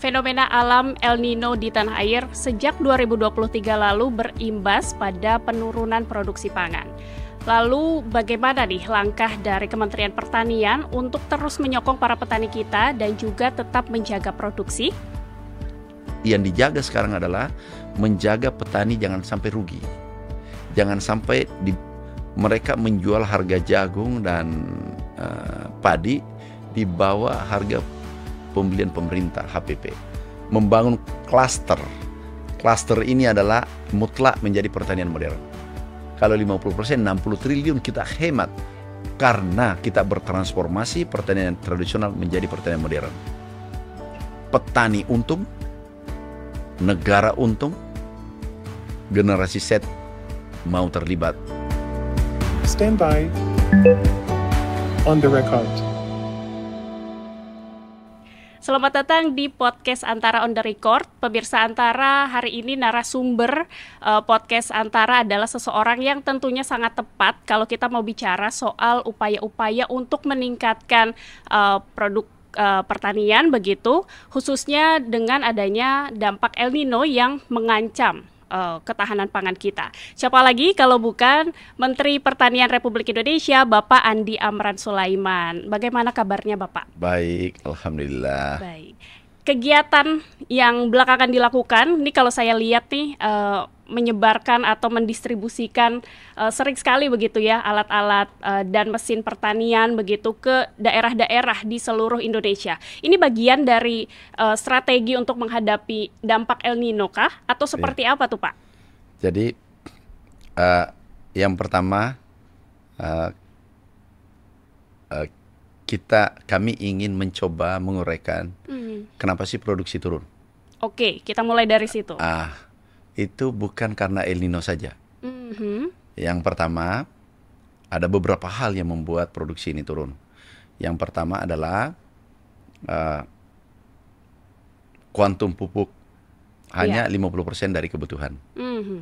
Fenomena alam El Nino di tanah air sejak 2023 lalu berimbas pada penurunan produksi pangan. Lalu bagaimana nih langkah dari Kementerian Pertanian untuk terus menyokong para petani kita dan juga tetap menjaga produksi? Yang dijaga sekarang adalah menjaga petani jangan sampai rugi. Jangan sampai di, mereka menjual harga jagung dan uh, padi di bawah harga pembelian pemerintah HPP. Membangun klaster. Klaster ini adalah mutlak menjadi pertanian modern. Kalau 50%, 60 triliun kita hemat karena kita bertransformasi pertanian tradisional menjadi pertanian modern. Petani untung, negara untung, generasi set mau terlibat. Stand by on the record. Selamat datang di podcast Antara on the Record. Pemirsa Antara hari ini narasumber uh, podcast Antara adalah seseorang yang tentunya sangat tepat kalau kita mau bicara soal upaya-upaya untuk meningkatkan uh, produk eh, pertanian begitu, khususnya dengan adanya dampak El Nino yang mengancam uh, ketahanan pangan kita. Siapa lagi kalau bukan Menteri Pertanian Republik Indonesia Bapak Andi Amran Sulaiman. Bagaimana kabarnya Bapak? Baik, alhamdulillah. Baik kegiatan yang belakangan dilakukan ini kalau saya lihat nih e, menyebarkan atau mendistribusikan e, sering sekali begitu ya alat-alat e, dan mesin pertanian begitu ke daerah-daerah di seluruh Indonesia. Ini bagian dari e, strategi untuk menghadapi dampak El Nino kah atau iya. seperti apa tuh Pak? Jadi uh, yang pertama uh, uh, kita kami ingin mencoba menguraikan hmm. kenapa sih produksi turun. Oke, kita mulai dari situ. Ah, itu bukan karena El Nino saja. Mm -hmm. Yang pertama, ada beberapa hal yang membuat produksi ini turun. Yang pertama adalah uh, pupuk hanya yeah. 50% dari kebutuhan. Mm -hmm.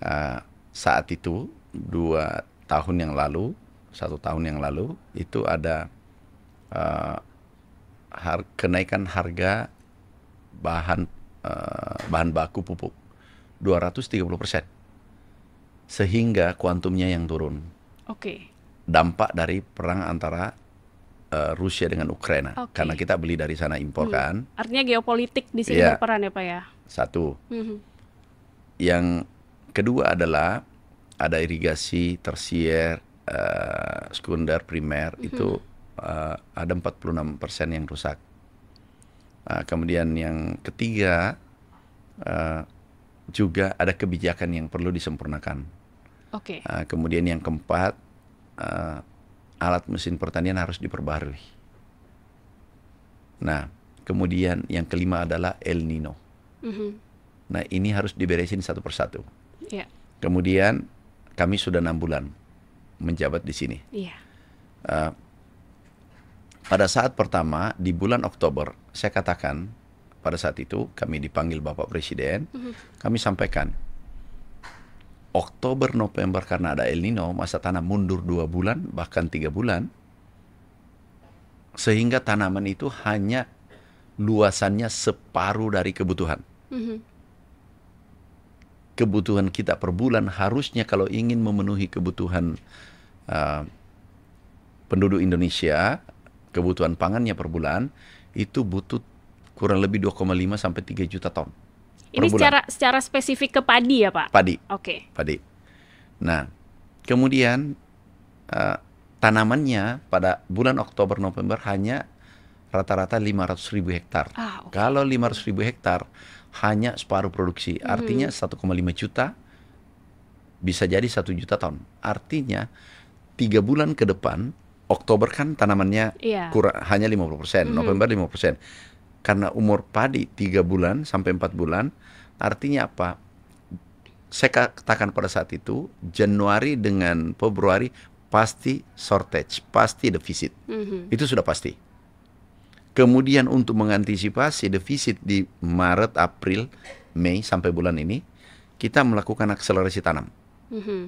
uh, saat itu dua tahun yang lalu satu tahun yang lalu itu ada uh, har kenaikan harga bahan uh, bahan baku pupuk 230 persen sehingga kuantumnya yang turun. Oke. Okay. Dampak dari perang antara uh, Rusia dengan Ukraina okay. karena kita beli dari sana impor hmm. kan. Artinya geopolitik di sini ya. berperan ya pak ya. Satu. Hmm. Yang kedua adalah ada irigasi tersier Eh, sekunder primer mm-hmm. itu uh, ada 46% yang rusak. Uh, kemudian yang ketiga uh, juga ada kebijakan yang perlu disempurnakan. Oke. Okay. Uh, kemudian yang keempat uh, alat mesin pertanian harus diperbarui. Nah, kemudian yang kelima adalah El Nino. Mm-hmm. Nah, ini harus diberesin satu persatu. Yeah. Kemudian kami sudah enam bulan menjabat di sini. Iya. Uh, pada saat pertama di bulan Oktober saya katakan pada saat itu kami dipanggil Bapak Presiden, mm -hmm. kami sampaikan Oktober November karena ada El Nino masa tanam mundur dua bulan bahkan tiga bulan sehingga tanaman itu hanya luasannya separuh dari kebutuhan. Mm -hmm. Kebutuhan kita per bulan harusnya kalau ingin memenuhi kebutuhan uh, penduduk Indonesia kebutuhan pangannya per bulan itu butuh kurang lebih 2,5 sampai 3 juta ton. Ini per secara secara spesifik ke padi ya, Pak? Padi. Oke. Okay. Padi. Nah, kemudian uh, tanamannya pada bulan Oktober November hanya rata-rata 500 ribu hektar. Ah, okay. Kalau 500 ribu hektar hanya separuh produksi, hmm. artinya hmm. 1,5 juta bisa jadi 1 juta ton. Artinya tiga bulan ke depan Oktober kan tanamannya yeah. kurang hanya 50%, persen, mm -hmm. November 50%. Karena umur padi tiga bulan sampai empat bulan, artinya apa? Saya katakan pada saat itu Januari dengan Februari pasti shortage, pasti defisit. Mm -hmm. Itu sudah pasti. Kemudian untuk mengantisipasi defisit di Maret, April, Mei sampai bulan ini, kita melakukan akselerasi tanam. Mm -hmm.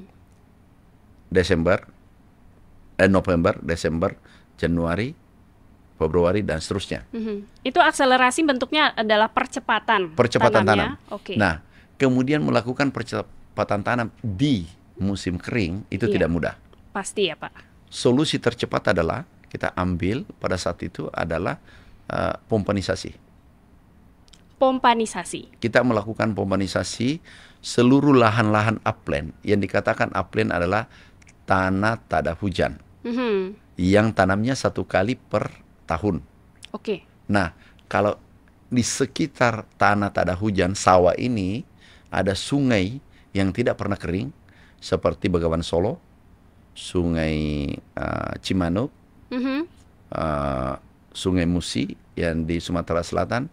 Desember, eh, November, Desember, Januari, Februari dan seterusnya. Mm -hmm. Itu akselerasi bentuknya adalah percepatan. Percepatan tanamnya. tanam. Okay. Nah, kemudian melakukan percepatan tanam di musim kering itu iya. tidak mudah. Pasti ya Pak. Solusi tercepat adalah kita ambil pada saat itu adalah uh, pompanisasi. Pompanisasi. Kita melakukan pompanisasi seluruh lahan-lahan upland. Yang dikatakan upland adalah tanah tak ada hujan hmm yang tanamnya satu kali per tahun. Oke. Okay. Nah, kalau di sekitar tanah tak ada hujan, sawah ini ada sungai yang tidak pernah kering seperti Begawan Solo, Sungai uh, Cimanuk, mm-hmm. uh, Sungai Musi yang di Sumatera Selatan.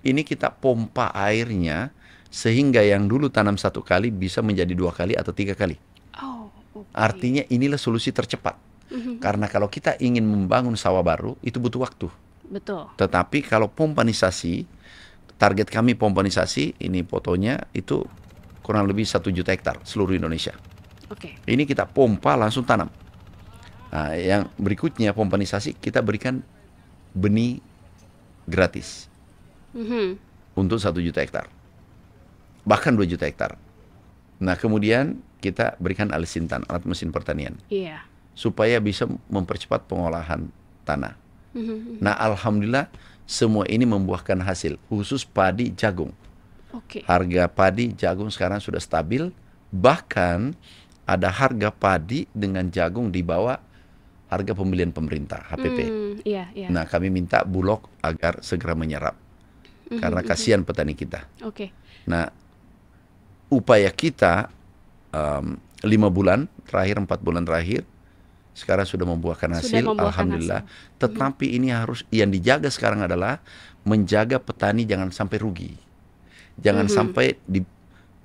Ini kita pompa airnya sehingga yang dulu tanam satu kali bisa menjadi dua kali atau tiga kali. Oh, okay. Artinya inilah solusi tercepat Mm-hmm. Karena kalau kita ingin membangun sawah baru itu butuh waktu. Betul. Tetapi kalau pompanisasi, target kami pompanisasi ini fotonya itu kurang lebih satu juta hektar seluruh Indonesia. Oke. Okay. Ini kita pompa langsung tanam. Nah, yang berikutnya pompanisasi kita berikan benih gratis mm -hmm. untuk satu juta hektar, bahkan 2 juta hektar. Nah kemudian kita berikan alisintan alat mesin pertanian. Iya. Yeah supaya bisa mempercepat pengolahan tanah. Nah, alhamdulillah semua ini membuahkan hasil khusus padi jagung. Okay. Harga padi jagung sekarang sudah stabil, bahkan ada harga padi dengan jagung di bawah harga pembelian pemerintah HPP. Mm, yeah, yeah. Nah, kami minta Bulog agar segera menyerap mm -hmm, karena hmm, hmm. kasihan mm -hmm. petani kita. Okay. Nah, upaya kita um, lima bulan terakhir, empat bulan terakhir sekarang sudah membuahkan hasil sudah membuahkan alhamdulillah hasil. Hmm. tetapi hmm. ini harus yang dijaga sekarang adalah menjaga petani jangan sampai rugi jangan hmm. sampai di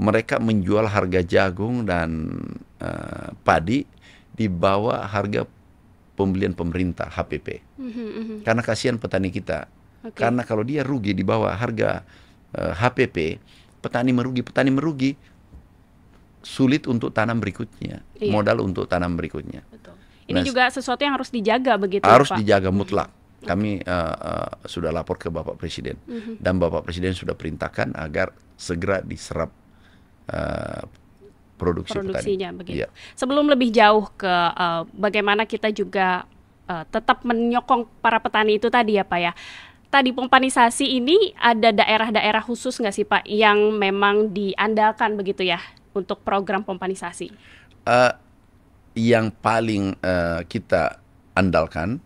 mereka menjual harga jagung dan uh, padi di bawah harga pembelian pemerintah HPP hmm, hmm, hmm. karena kasihan petani kita okay. karena kalau dia rugi di bawah harga uh, eh, HPP petani merugi petani merugi sulit untuk tanam berikutnya iya. modal untuk tanam berikutnya ini nah, juga sesuatu yang harus dijaga begitu. Harus Pak. dijaga mm-hmm. mutlak. Kami uh, uh, sudah lapor ke Bapak Presiden mm -hmm. dan Bapak Presiden sudah perintahkan agar segera diserap uh, produksi produksinya begitu. Ya. Sebelum lebih jauh ke uh, bagaimana kita juga uh, tetap menyokong para petani itu tadi ya Pak ya. Tadi pompanisasi ini ada daerah-daerah khusus nggak sih Pak yang memang diandalkan begitu ya untuk program pompanisasi? Uh, yang paling uh, kita andalkan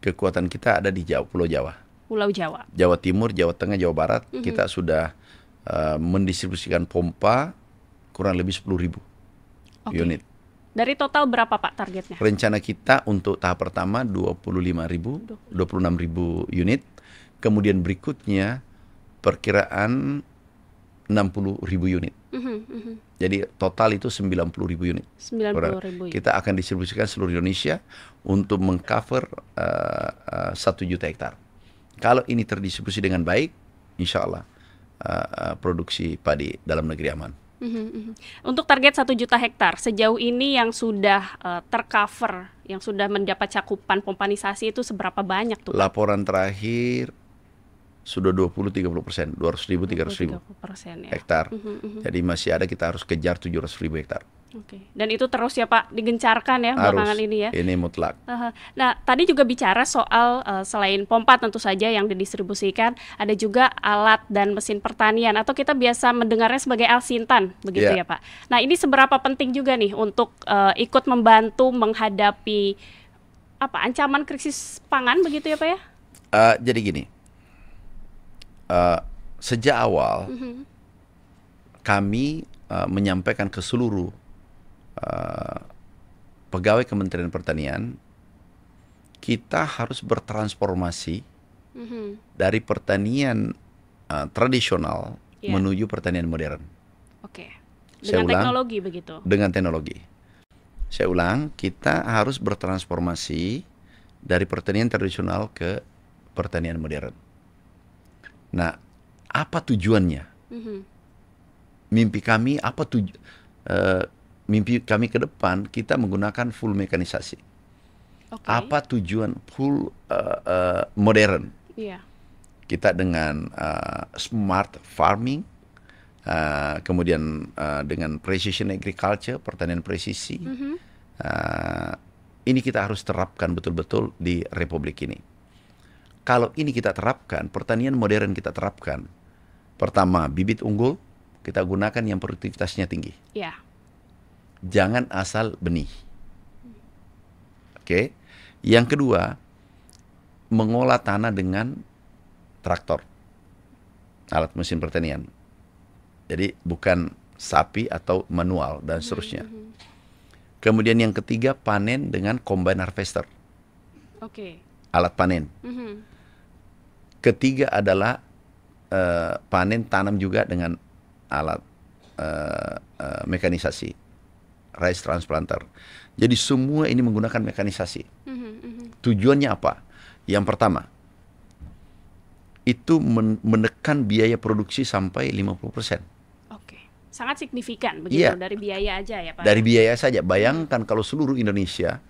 kekuatan kita ada di Jawa, Pulau Jawa. Pulau Jawa. Jawa Timur, Jawa Tengah, Jawa Barat mm -hmm. kita sudah uh, mendistribusikan pompa kurang lebih 10.000 ribu okay. unit. Dari total berapa Pak targetnya? Rencana kita untuk tahap pertama 25 ribu, 26 ribu unit. Kemudian berikutnya perkiraan ribu unit. mm -hmm. Jadi total itu 90 ribu unit. 90 ribu. Kita akan distribusikan seluruh Indonesia untuk mengcover uh, uh, juta hektar. Kalau ini terdistribusi dengan baik, insya Allah uh, uh, produksi padi dalam negeri aman. Mhm, mhm. Untuk target satu juta hektar sejauh ini yang sudah uh, tercover, yang sudah mendapat cakupan pompanisasi itu seberapa banyak tuh? Laporan terakhir sudah 20-30 persen, 200 ribu, 300 ribu ya. hektar. Mm -hmm, Jadi masih ada kita harus kejar 700 ribu hektar. Oke, okay. dan itu terus ya Pak digencarkan ya belakangan ini ya. Ini mutlak. nah, tadi juga bicara soal eh, selain pompa tentu saja yang didistribusikan, ada juga alat dan mesin pertanian atau kita biasa mendengarnya sebagai alsintan begitu yeah. ya Pak. Nah, ini seberapa penting juga nih untuk uh, ikut membantu menghadapi apa ancaman krisis pangan begitu ya Pak ya? Uh, jadi gini uh, sejak awal mm -hmm. kami uh, menyampaikan ke seluruh uh, pegawai Kementerian Pertanian kita harus bertransformasi mm -hmm. dari pertanian uh, tradisional yeah. menuju pertanian modern. Oke. Okay. Dengan Saya ulang, teknologi begitu. Dengan teknologi. Saya ulang, kita harus bertransformasi dari pertanian tradisional ke pertanian modern. Nah, apa tujuannya? Mm-hmm. Mimpi kami apa tuju uh, eh, mimpi kami ke depan kita menggunakan full mekanisasi. Okay. Apa tujuan full uh, uh, modern? Yeah. Kita dengan uh, smart farming, uh, kemudian uh, dengan precision agriculture, pertanian presisi. Mm-hmm. Uh, ini kita harus terapkan betul-betul di republik ini. Kalau ini kita terapkan, pertanian modern kita terapkan. Pertama, bibit unggul kita gunakan yang produktivitasnya tinggi. Ya. Jangan asal benih. Oke. Okay? Yang kedua, mengolah tanah dengan traktor. Alat mesin pertanian. Jadi bukan sapi atau manual dan seterusnya. Hmm, hmm, hmm. Kemudian yang ketiga panen dengan combine harvester. Oke. Okay. Alat panen. Mm-hmm. Ketiga adalah uh, panen tanam juga dengan alat uh, uh, mekanisasi, rice transplanter. Jadi semua ini menggunakan mekanisasi. Mhm, mhm. Tujuannya apa? Yang pertama, itu men- menekan biaya produksi sampai 50 persen sangat signifikan begitu iya. dari biaya aja ya Pak. Dari biaya saja. Bayangkan kalau seluruh Indonesia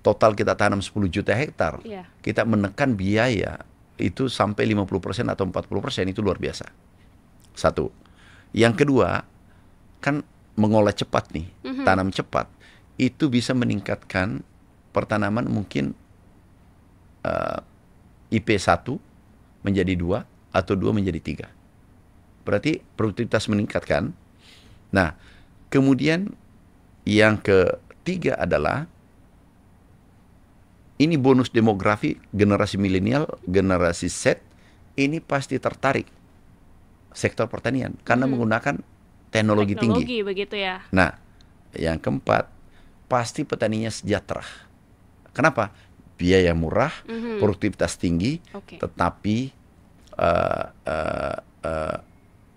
total kita tanam 10 juta hektar, iya. kita menekan biaya itu sampai 50% atau 40% itu luar biasa. Satu. Yang kedua, kan mengolah cepat nih, mm-hmm. tanam cepat. Itu bisa meningkatkan pertanaman mungkin uh, IP 1 menjadi 2 atau 2 menjadi 3. Berarti produktivitas meningkatkan Nah, kemudian yang ketiga adalah ini bonus demografi generasi milenial, generasi Z ini pasti tertarik sektor pertanian karena hmm. menggunakan teknologi, teknologi tinggi. begitu ya. Nah, yang keempat, pasti petaninya sejahtera. Kenapa? Biaya murah, hmm produktivitas tinggi, okay. tetapi uh, uh, uh,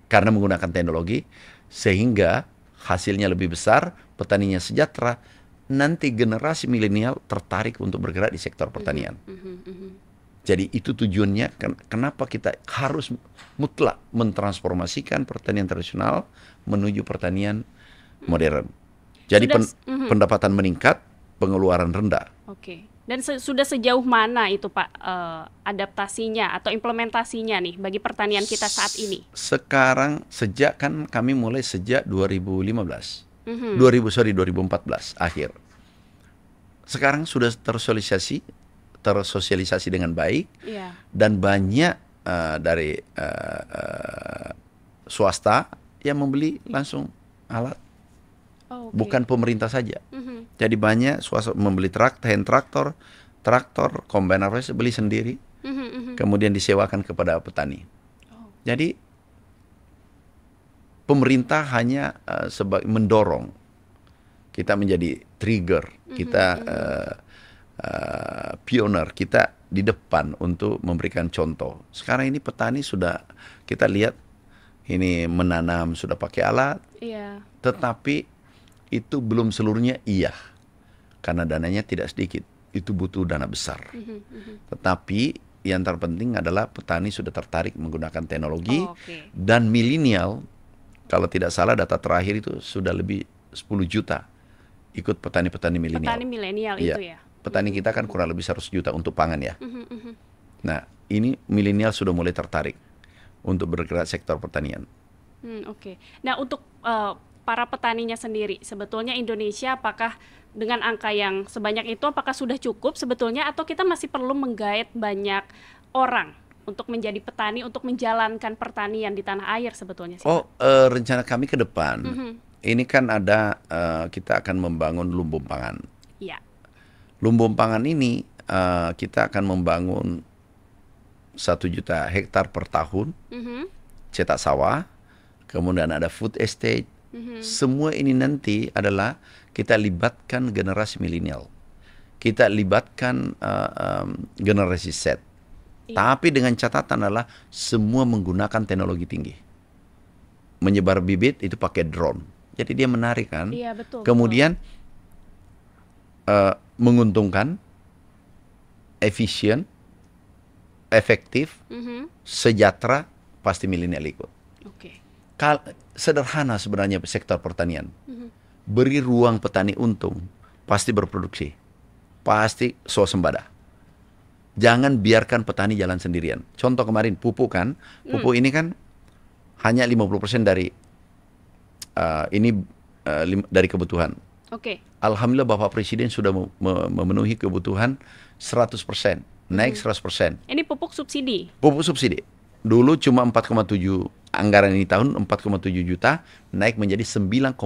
karena menggunakan teknologi sehingga hasilnya lebih besar, petaninya sejahtera, nanti generasi milenial tertarik untuk bergerak di sektor mhm. pertanian. Mhm, mhm. Jadi itu tujuannya kenapa kita harus mutlak mentransformasikan pertanian tradisional menuju pertanian modern. Jadi pen mm -hmm. pendapatan meningkat, pengeluaran rendah. Oke. Dan se sudah sejauh mana itu Pak uh, adaptasinya atau implementasinya nih bagi pertanian kita saat ini? Sekarang sejak kan kami mulai sejak 2015. Mm -hmm. 2000 sorry 2014 akhir sekarang sudah tersosialisasi, tersosialisasi dengan baik, yeah. dan banyak uh, dari uh, uh, swasta yang membeli iya. langsung alat, oh, okay. bukan pemerintah saja. Mm -hmm. Jadi banyak swasta membeli trakt, hand traktor, traktor, combine beli sendiri, mm -hmm. kemudian disewakan kepada petani. Oh. Jadi pemerintah hanya uh, sebagai mendorong kita menjadi trigger, mhm. kita uh, uh, pioner, kita di depan untuk memberikan contoh. Sekarang ini petani sudah kita lihat ini menanam sudah pakai alat, iya. tetapi itu belum seluruhnya iya, karena dananya tidak sedikit. Itu butuh dana besar. Mm -hmm. Tetapi yang terpenting adalah petani sudah tertarik menggunakan teknologi oh, okay. dan milenial kalau tidak salah data terakhir itu sudah lebih 10 juta ikut petani-petani milenial. Petani milenial iya. itu ya. Petani hmm. kita kan kurang lebih 100 juta untuk pangan ya. Hmm, hmm, nah, ini milenial sudah mulai tertarik untuk bergerak sektor pertanian. Hmm, Oke. Okay. Nah, untuk uh, para petaninya sendiri, sebetulnya Indonesia apakah dengan angka yang sebanyak itu apakah sudah cukup sebetulnya atau kita masih perlu menggait banyak orang untuk menjadi petani untuk menjalankan pertanian di tanah air sebetulnya? Sih? Oh, uh, rencana kami ke depan. Mm -hmm ini kan ada uh, kita akan membangun lumbung pangan. Iya. Lumbung pangan ini uh, kita akan membangun satu juta hektar per tahun mm -hmm. cetak sawah, kemudian ada food estate. Mm -hmm. Semua ini nanti adalah kita libatkan generasi milenial, kita libatkan uh, um, generasi Z. Iya. Tapi dengan catatan adalah semua menggunakan teknologi tinggi. Menyebar bibit itu pakai drone jadi dia menarik kan iya, betul, kemudian betul. Uh, menguntungkan efisien efektif mm -hmm. sejahtera pasti milenial ikut okay. sederhana sebenarnya sektor pertanian mm -hmm. beri ruang petani untung pasti berproduksi pasti suasembada jangan biarkan petani jalan sendirian. Contoh kemarin pupuk kan, pupuk hmm. ini kan hanya 50% dari uh, ini uh, dari kebutuhan. Oke. Okay. Alhamdulillah Bapak Presiden sudah memenuhi kebutuhan 100%, naik hmm. 100%. Ini pupuk subsidi. Pupuk subsidi. Dulu cuma 4,7 anggaran ini tahun 4,7 juta, naik menjadi 9,5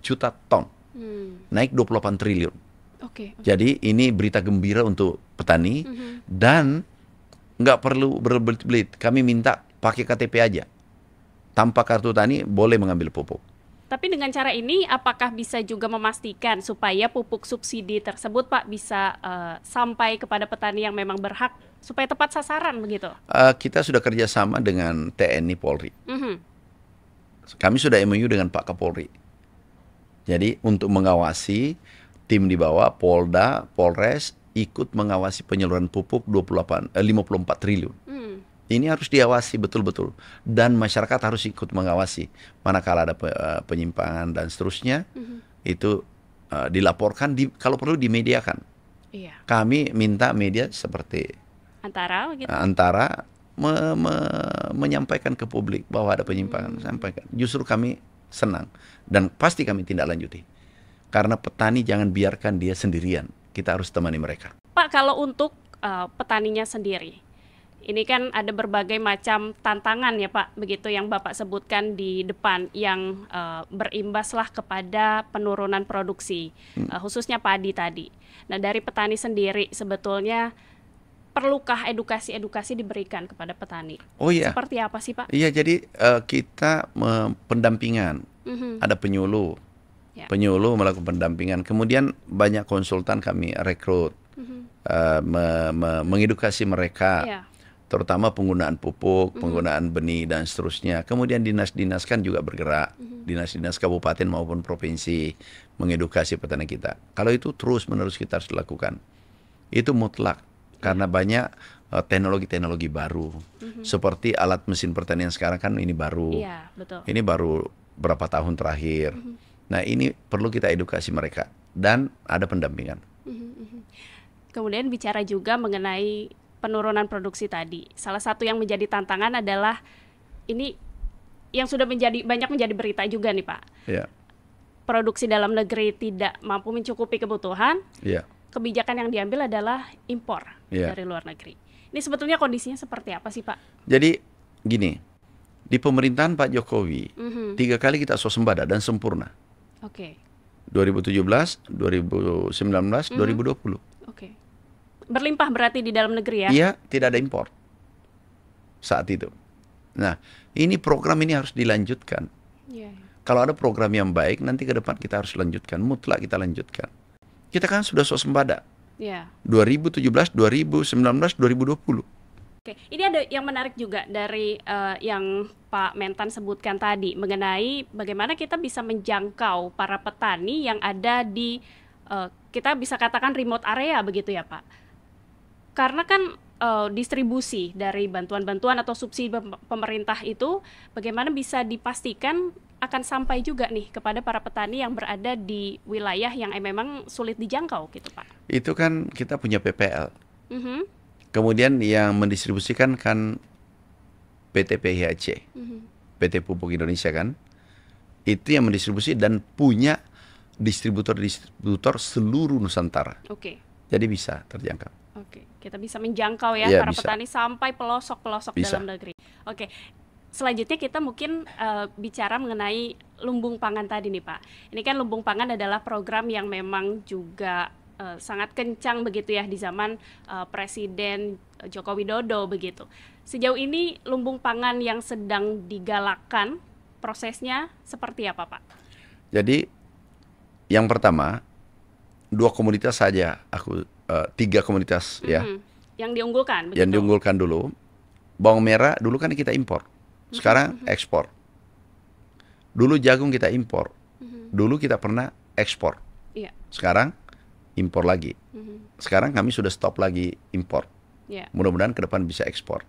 juta ton. Hmm. Naik 28 triliun. Okay, okay. Jadi ini berita gembira untuk petani mm -hmm. dan nggak perlu berbelit-belit. Kami minta pakai KTP aja. Tanpa kartu tani boleh mengambil pupuk. Tapi dengan cara ini apakah bisa juga memastikan supaya pupuk subsidi tersebut Pak bisa uh, sampai kepada petani yang memang berhak supaya tepat sasaran begitu? Uh, kita sudah kerjasama dengan TNI Polri. Mm -hmm. Kami sudah MOU dengan Pak Kapolri. Jadi untuk mengawasi tim di bawah Polda, Polres ikut mengawasi penyaluran pupuk 28 eh, 54 triliun. Mm ini harus diawasi betul-betul dan masyarakat harus ikut mengawasi manakala ada eh, penyimpangan dan seterusnya mm -hmm. itu uh, dilaporkan di kalau perlu dimediakan. Iya. Kami minta media seperti antara gitu. antara me me menyampaikan ke publik bahwa ada penyimpangan mm hmm. sampaikan. Justru kami senang dan pasti kami tindak lanjuti. Karena petani jangan biarkan dia sendirian. Kita harus temani mereka. Pak, kalau untuk uh, petaninya sendiri ini kan ada berbagai macam tantangan ya Pak, begitu yang Bapak sebutkan di depan yang uh, berimbaslah kepada penurunan produksi, hmm. uh, khususnya padi tadi. Nah dari petani sendiri sebetulnya perlukah edukasi-edukasi diberikan kepada petani? Oh iya. Seperti apa sih Pak? Iya jadi uh, kita uh, pendampingan, hmm ada penyuluh, ya. penyuluh melakukan pendampingan. Kemudian banyak konsultan kami rekrut. Uh, me- me- mengedukasi mereka yeah terutama penggunaan pupuk, penggunaan benih dan seterusnya. Kemudian dinas-dinas kan juga bergerak, dinas-dinas kabupaten maupun provinsi mengedukasi petani kita. Kalau itu terus-menerus kita harus lakukan. Itu mutlak karena banyak teknologi eh, teknologi-teknologi baru. Seperti alat mesin pertanian sekarang kan ini baru. Iya, betul. Ini baru berapa tahun terakhir. Nah, ini perlu kita edukasi mereka dan ada pendampingan. Kemudian bicara juga mengenai penurunan produksi tadi. Salah satu yang menjadi tantangan adalah ini yang sudah menjadi banyak menjadi berita juga nih Pak. Yeah. Produksi dalam negeri tidak mampu mencukupi kebutuhan. Yeah. Kebijakan yang diambil adalah impor yeah. dari luar negeri. Ini sebetulnya kondisinya seperti apa sih Pak? Jadi gini, di pemerintahan Pak Jokowi mm -hmm. tiga kali kita swasembada dan sempurna. Oke. Okay. 2017, 2019, mm -hmm. 2020. Oke. Okay berlimpah berarti di dalam negeri ya? Iya, tidak ada impor saat itu. Nah, ini program ini harus dilanjutkan. Ya. Kalau ada program yang baik, nanti ke depan kita harus lanjutkan, mutlak kita lanjutkan. Kita kan sudah swasembada. Iya. 2017, 2019, 2020. Oke, ini ada yang menarik juga dari uh, yang Pak Mentan sebutkan tadi mengenai bagaimana kita bisa menjangkau para petani yang ada di uh, kita bisa katakan remote area begitu ya Pak karena kan uh, distribusi dari bantuan-bantuan atau subsidi pemerintah itu bagaimana bisa dipastikan akan sampai juga nih kepada para petani yang berada di wilayah yang eh, memang sulit dijangkau gitu Pak. Itu kan kita punya PPL. Mm -hmm. Kemudian yang mendistribusikan kan PT PHC, mm -hmm. PT Pupuk Indonesia kan. Itu yang mendistribusi dan punya distributor-distributor seluruh Nusantara. Oke. Okay. Jadi bisa terjangkau. Oke. Okay. Kita bisa menjangkau ya, ya para bisa. petani sampai pelosok-pelosok dalam negeri. Oke. Selanjutnya kita mungkin uh, bicara mengenai lumbung pangan tadi nih Pak. Ini kan lumbung pangan adalah program yang memang juga uh, sangat kencang begitu ya di zaman uh, Presiden Joko Widodo begitu. Sejauh ini lumbung pangan yang sedang digalakkan prosesnya seperti apa Pak? Jadi yang pertama dua komoditas saja aku Eh, tiga komunitas mm -hmm. ya. Yang diunggulkan. Begitu. Yang diunggulkan dulu. Bawang merah dulu kan kita impor, sekarang mm -hmm. ekspor. Dulu jagung kita impor, mm -hmm. dulu kita pernah ekspor. Yeah. Sekarang impor lagi. Mm -hmm. Sekarang kami sudah stop lagi impor. Yeah. Mudah-mudahan ke depan bisa ekspor.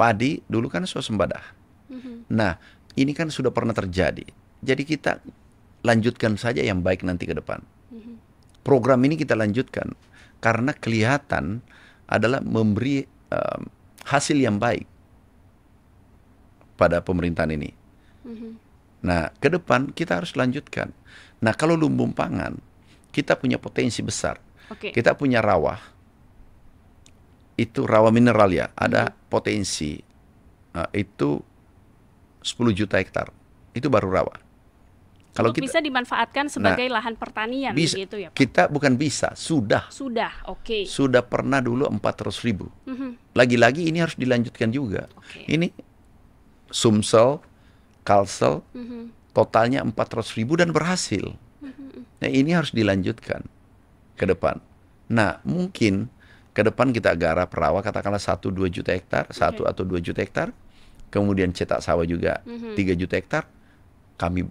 Padi dulu kan swasembada. Mm -hmm. Nah, ini kan sudah pernah terjadi. Jadi kita lanjutkan saja yang baik nanti ke depan. Program ini kita lanjutkan karena kelihatan adalah memberi um, hasil yang baik pada pemerintahan ini. Mm-hmm. Nah, ke depan kita harus lanjutkan. Nah, kalau lumbung pangan, kita punya potensi besar. Okay. Kita punya rawa, itu rawa mineral ya, ada mm-hmm. potensi uh, itu 10 juta hektar. Itu baru rawa. Kalau kita bisa dimanfaatkan nah, sebagai nah, lahan pertanian bisa, gitu ya Pak. Kita bukan bisa, sudah. Sudah, oke. Okay. Sudah pernah dulu empat 400 ribu. Mm-hmm. Lagi-lagi ini harus dilanjutkan juga. Okay. Ini Sumsel, Kalsel, mm-hmm. totalnya 400 ribu dan berhasil. Mm-hmm. Nah ini harus dilanjutkan ke depan. Nah mungkin ke depan kita garap rawa katakanlah satu dua juta hektar, okay. atau dua juta hektar. Kemudian cetak sawah juga mm-hmm. juta hektar. Kami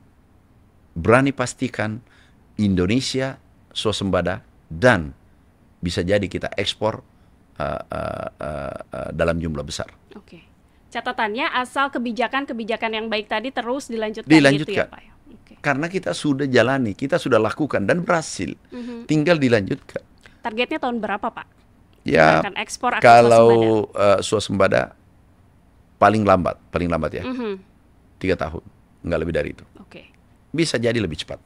berani pastikan Indonesia swasembada dan bisa jadi kita ekspor uh, uh, uh, uh, dalam jumlah besar. Oke. Okay. Catatannya asal kebijakan-kebijakan yang baik tadi terus dilanjutkan. Dilanjutkan. Gitu ya, Pak? Ya? Okay. Karena kita sudah jalani, kita sudah lakukan dan berhasil. Mm -hmm. Tinggal dilanjutkan. Targetnya tahun berapa, Pak? Ya. Akan ekspor akan kalau swasembada. Uh, paling lambat, paling lambat ya. Mm -hmm. Tiga tahun, nggak lebih dari itu. Oke. Okay bisa jadi lebih cepat.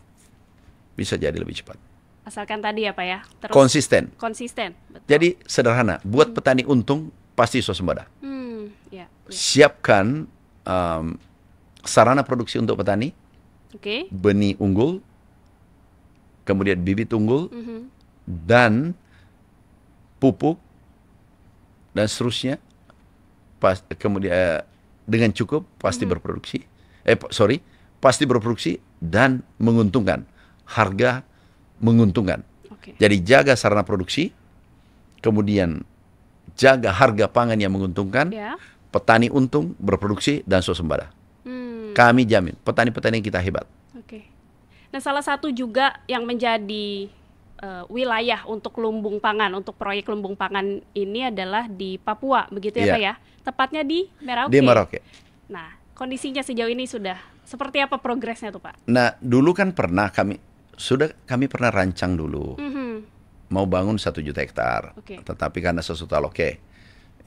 Bisa jadi lebih cepat. Asalkan tadi ya Pak ya, terus konsisten. Konsisten. Betul. Jadi sederhana, buat hmm. petani untung pasti swasembada. Hmm, ya, ya. Siapkan um, sarana produksi untuk petani. Okay. Benih unggul, kemudian bibit unggul, -hmm. dan pupuk dan seterusnya pas kemudian eh, dengan cukup pasti -hmm. berproduksi eh sorry pasti berproduksi dan menguntungkan. Harga menguntungkan. Okay. Jadi jaga sarana produksi, kemudian jaga harga pangan yang menguntungkan, yeah. petani untung, berproduksi dan suasembada. Hmm. Kami jamin petani-petani kita hebat. Oke. Okay. Nah, salah satu juga yang menjadi uh, wilayah untuk lumbung pangan, untuk proyek lumbung pangan ini adalah di Papua, begitu ya, iya. Pak ya? Tepatnya di Merauke. Di Merauke. Nah, kondisinya sejauh ini sudah seperti apa progresnya tuh Pak? Nah dulu kan pernah kami sudah kami pernah rancang dulu mm -hmm. mau bangun satu juta hektar, okay. tetapi karena sesuatu hal oke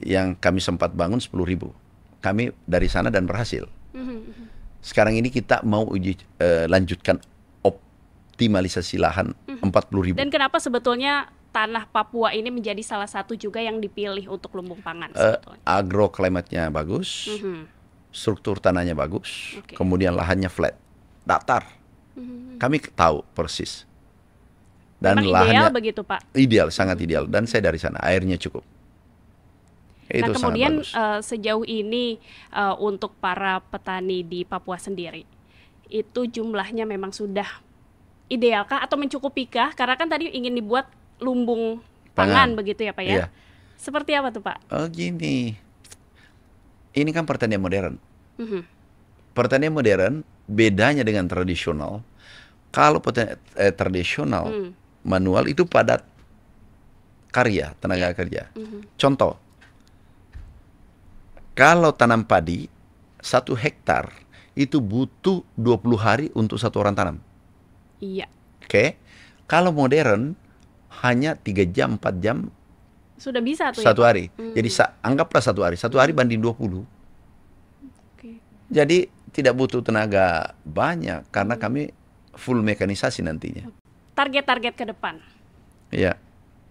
yang kami sempat bangun sepuluh ribu, kami dari sana dan berhasil. Mm -hmm. Sekarang ini kita mau uji uh, lanjutkan optimalisasi lahan mm-hmm. empat puluh ribu. Dan kenapa sebetulnya tanah Papua ini menjadi salah satu juga yang dipilih untuk lumbung pangan? Uh, agro klimatnya bagus. Mm -hmm struktur tanahnya bagus, okay. kemudian lahannya flat, datar. Hmm. Kami tahu persis. Dan Memang lahannya ideal begitu, Pak. Ideal, sangat ideal dan saya dari sana airnya cukup. Nah, itu nah, kemudian uh, sejauh ini uh, untuk para petani di Papua sendiri itu jumlahnya memang sudah idealkah atau mencukupikah? Karena kan tadi ingin dibuat lumbung pangan, pangan begitu ya, Pak ya. Iya. Seperti apa tuh, Pak? Oh, gini. Ini kan pertanian modern hmm Pertanian modern bedanya dengan tradisional, kalau pertanian eh, tradisional mm. manual itu padat karya tenaga kerja. Mm-hmm. Contoh, kalau tanam padi satu hektar itu butuh 20 hari untuk satu orang tanam. Iya. Oke. Okay. Kalau modern hanya tiga jam, empat jam sudah bisa tuh. Ya, satu ya? hari. Hmm. Jadi mm-hmm. anggaplah satu hari. Satu hari mm-hmm. banding 20. Jadi tidak butuh tenaga banyak karena hmm. kami full mekanisasi nantinya. Target-target ke depan. Iya.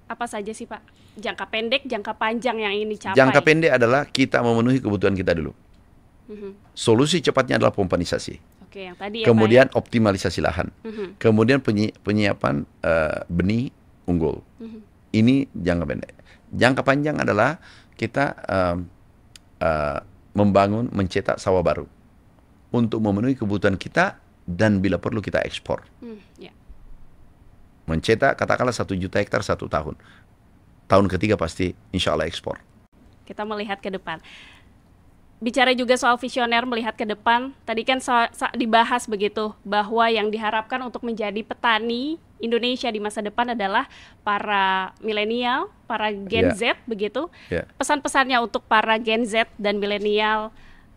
Apa saja sih Pak? Jangka pendek, jangka panjang yang ini capai. Jangka pendek adalah kita memenuhi kebutuhan kita dulu. Mm-hmm. Solusi cepatnya adalah pompanisasi. Oke, yang tadi ya, Kemudian Pak, ya? optimalisasi lahan. Mm-hmm. Kemudian penyi- penyiapan uh, benih unggul. Mm-hmm. Ini jangka pendek. Jangka panjang adalah kita uh, uh, membangun, mencetak sawah baru untuk memenuhi kebutuhan kita dan bila perlu kita ekspor. Hmm, yeah. Mencetak katakanlah satu juta hektar satu tahun. Tahun ketiga pasti insya Allah ekspor. Kita melihat ke depan bicara juga soal visioner melihat ke depan. Tadi kan so, so, dibahas begitu bahwa yang diharapkan untuk menjadi petani Indonesia di masa depan adalah para milenial, para Gen yeah. Z begitu. Yeah. Pesan-pesannya untuk para Gen Z dan milenial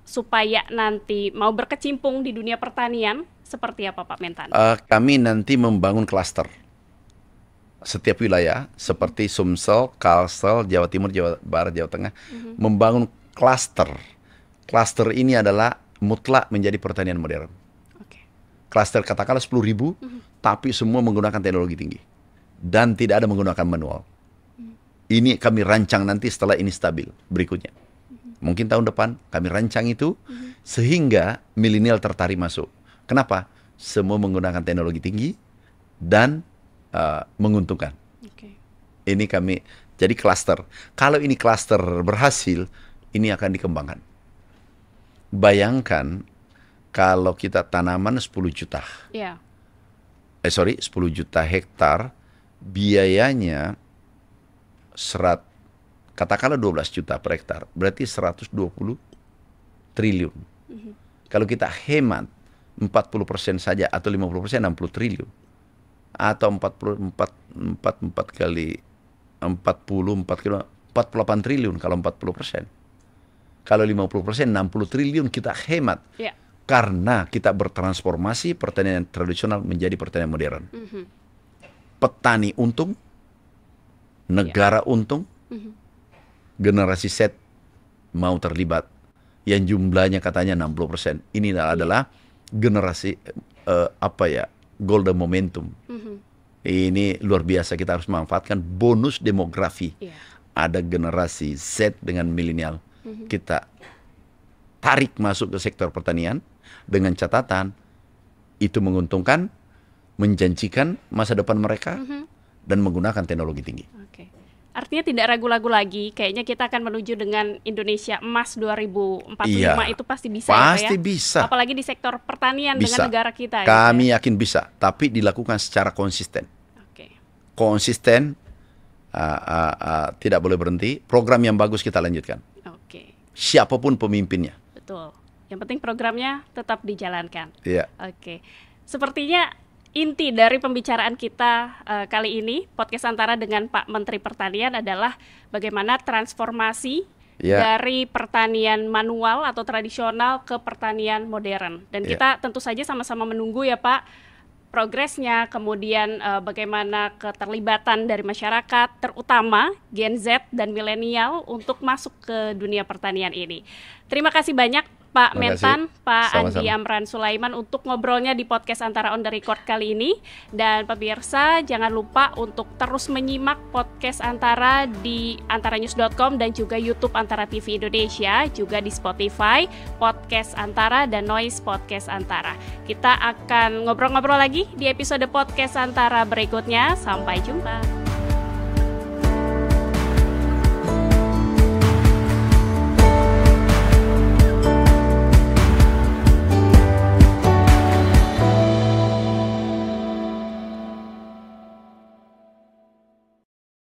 supaya nanti mau berkecimpung di dunia pertanian seperti apa Pak Mentan? Uh, kami nanti membangun klaster setiap wilayah seperti Sumsel, Kalsel, Jawa Timur, Jawa Barat, Jawa Tengah mm -hmm. membangun klaster Cluster ini adalah mutlak menjadi pertanian modern. Cluster katakanlah 10 ribu, mm -hmm. tapi semua menggunakan teknologi tinggi. Dan tidak ada menggunakan manual. Mm -hmm. Ini kami rancang nanti setelah ini stabil, berikutnya. Mm -hmm. Mungkin tahun depan kami rancang itu, mm -hmm. sehingga milenial tertarik masuk. Kenapa? Semua menggunakan teknologi tinggi dan uh, menguntungkan. Okay. Ini kami jadi klaster. Kalau ini klaster berhasil, ini akan dikembangkan. Bayangkan kalau kita tanaman 10 juta. Yeah. Eh sorry, 10 juta hektar biayanya serat katakanlah 12 juta per hektar, berarti 120 triliun. Mm -hmm. Kalau kita hemat 40% saja atau 50% 60 triliun. Atau 40 4 4 4 kali 40 4 kilo 48 triliun kalau 40 persen. Mm kalau 50%, persen 60 triliun kita hemat. Yeah. Karena kita bertransformasi pertanian tradisional menjadi pertanian modern. Mm -hmm. Petani untung, negara yeah. untung, mm -hmm. generasi Z mau terlibat. Yang jumlahnya katanya 60%. persen Ini iya. adalah generasi uh, apa ya golden momentum. Mm -hmm. Ini luar biasa kita harus memanfaatkan bonus demografi. Yeah. Ada generasi Z dengan milenial, Mhm. kita tarik masuk ke sektor pertanian dengan catatan itu menguntungkan, menjanjikan masa depan mereka mhm. dan menggunakan teknologi tinggi. Okay. Artinya tidak ragu-ragu lagi, kayaknya kita akan menuju dengan Indonesia emas 2045 iya, itu pasti bisa ya, ya? pasti ya, ya. bisa. Apalagi di sektor pertanian bisa. dengan negara kita. Gitu Kami ya. yakin bisa, tapi dilakukan secara konsisten. Okay. Konsisten, uh, uh, uh, tidak boleh berhenti. Program yang bagus kita lanjutkan siapapun pemimpinnya. Betul. Yang penting programnya tetap dijalankan. Iya. Oke. Sepertinya inti dari pembicaraan kita uh, kali ini podcast antara dengan Pak Menteri Pertanian adalah bagaimana transformasi yeah. dari pertanian manual atau tradisional ke pertanian modern. Dan yeah. kita tentu saja sama-sama menunggu ya Pak progresnya, kemudian uh, bagaimana keterlibatan dari masyarakat, terutama Gen Z dan milenial untuk masuk ke dunia pertanian ini. Terima kasih banyak Pak Makasih. Mentan, Pak Sama -sama. Andi Amran Sulaiman untuk ngobrolnya di podcast antara on the record kali ini dan pemirsa jangan lupa untuk terus menyimak podcast antara di antaranews.com dan juga YouTube Antara TV Indonesia juga di Spotify podcast antara dan Noise podcast antara. Kita akan ngobrol-ngobrol lagi di episode podcast antara berikutnya. Sampai jumpa.